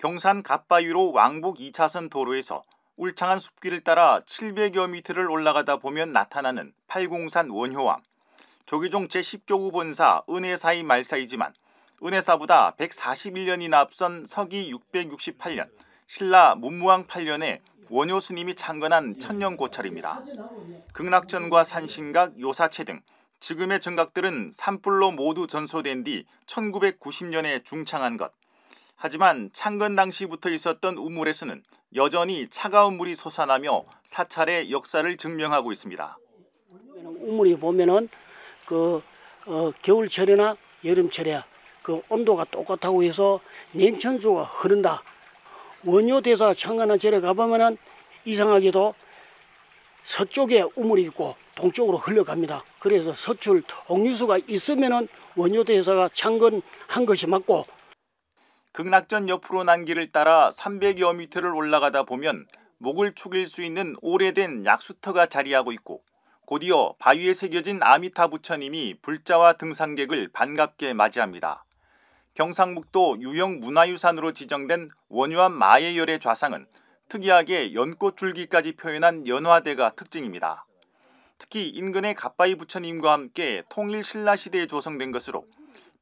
경산 갓바위로 왕복 2차선 도로에서 울창한 숲길을 따라 700여 미터를 올라가다 보면 나타나는 팔공산 원효왕 조기종 제1 0교후 본사 은혜사의 말사이지만 은혜사보다 141년이나 앞선 서기 668년, 신라 문무왕 8년에 원효 스님이 창건한 천년 고찰입니다. 극락전과 산신각, 요사체 등 지금의 정각들은 산불로 모두 전소된 뒤 1990년에 중창한 것. 하지만 창건 당시부터 있었던 우물에서는 여전히 차가운 물이 솟아나며 사찰의 역사를 증명하고 있습니다. 우물이 보면은 그 어, 겨울철이나 여름철에 그 온도가 똑같다고 해서 냉천수가 흐른다. 원효대사 창건나 절에 가보면은 이상하게도 서쪽에 우물이 있고 동쪽으로 흘러갑니다. 그래서 서출 옥류수가 있으면은 원효대사가 창건한 것이 맞고 극락전 옆으로 난 길을 따라 300여 미터를 올라가다 보면 목을 축일 수 있는 오래된 약수터가 자리하고 있고 곧이어 바위에 새겨진 아미타 부처님이 불자와 등산객을 반갑게 맞이합니다. 경상북도 유형 문화유산으로 지정된 원유암 마예열의 좌상은 특이하게 연꽃 줄기까지 표현한 연화대가 특징입니다. 특히 인근의 갑바이 부처님과 함께 통일 신라 시대에 조성된 것으로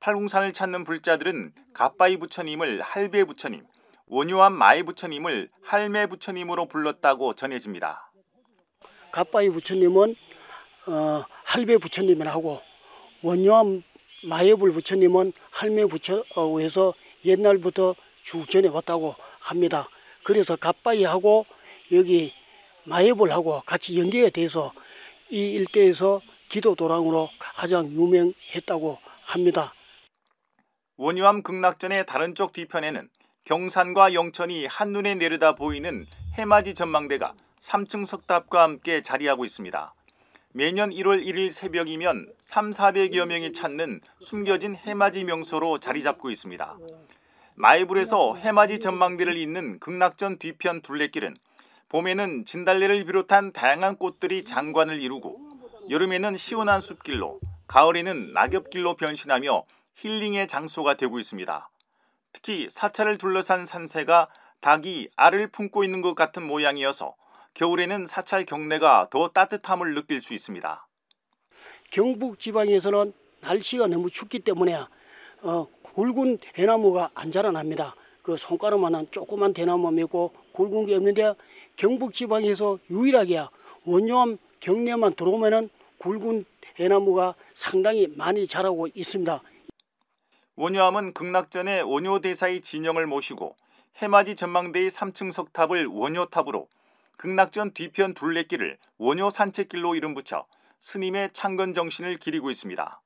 팔공산을 찾는 불자들은 가빠이 부처님을 할배 부처님, 원효암 마이 부처님을 할매 부처님으로 불렀다고 전해집니다. 가빠이 부처님은 어, 할배 부처님이라고 원효암 마예불 부처님은 할매 부처라고 해서 옛날부터 쭉 전해왔다고 합니다. 그래서 가빠이하고 여기 마예불하고 같이 연계가 돼서 이 일대에서 기도 도랑으로 가장 유명했다고 합니다. 원유암 극락전의 다른 쪽 뒤편에는 경산과 영천이 한눈에 내려다 보이는 해맞이 전망대가 3층 석탑과 함께 자리하고 있습니다. 매년 1월 1일 새벽이면 3, 400여 명이 찾는 숨겨진 해맞이 명소로 자리 잡고 있습니다. 마이불에서 해맞이 전망대를 잇는 극락전 뒤편 둘레길은 봄에는 진달래를 비롯한 다양한 꽃들이 장관을 이루고 여름에는 시원한 숲길로, 가을에는 낙엽길로 변신하며 힐링의 장소가 되고 있습니다. 특히 사찰을 둘러싼 산세가 닭이 알을 품고 있는 것 같은 모양이어서 겨울에는 사찰 경내가 더 따뜻함을 느낄 수 있습니다. 경북 지방에서는 날씨가 너무 춥기 때문에 어, 굵은 대나무가 안 자라납니다. 그 손가락만한 조그만 대나무만 있고 굵은 게 없는데 경북 지방에서 유일하게 원룸 경내만 들어오면 굵은 대나무가 상당히 많이 자라고 있습니다. 원효암은 극락전에 원효대사의 진영을 모시고 해맞이 전망대의 3층 석탑을 원효탑으로 극락전 뒤편 둘레길을 원효산책길로 이름붙여 스님의 창건 정신을 기리고 있습니다.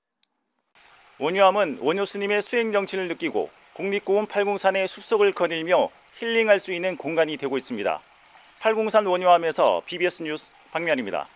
원효암은 원효 스님의 수행 정신을 느끼고 국립공원 팔공산의 숲속을 거닐며 힐링할 수 있는 공간이 되고 있습니다. 팔공산 원효암에서 BBS 뉴스 박면입니다.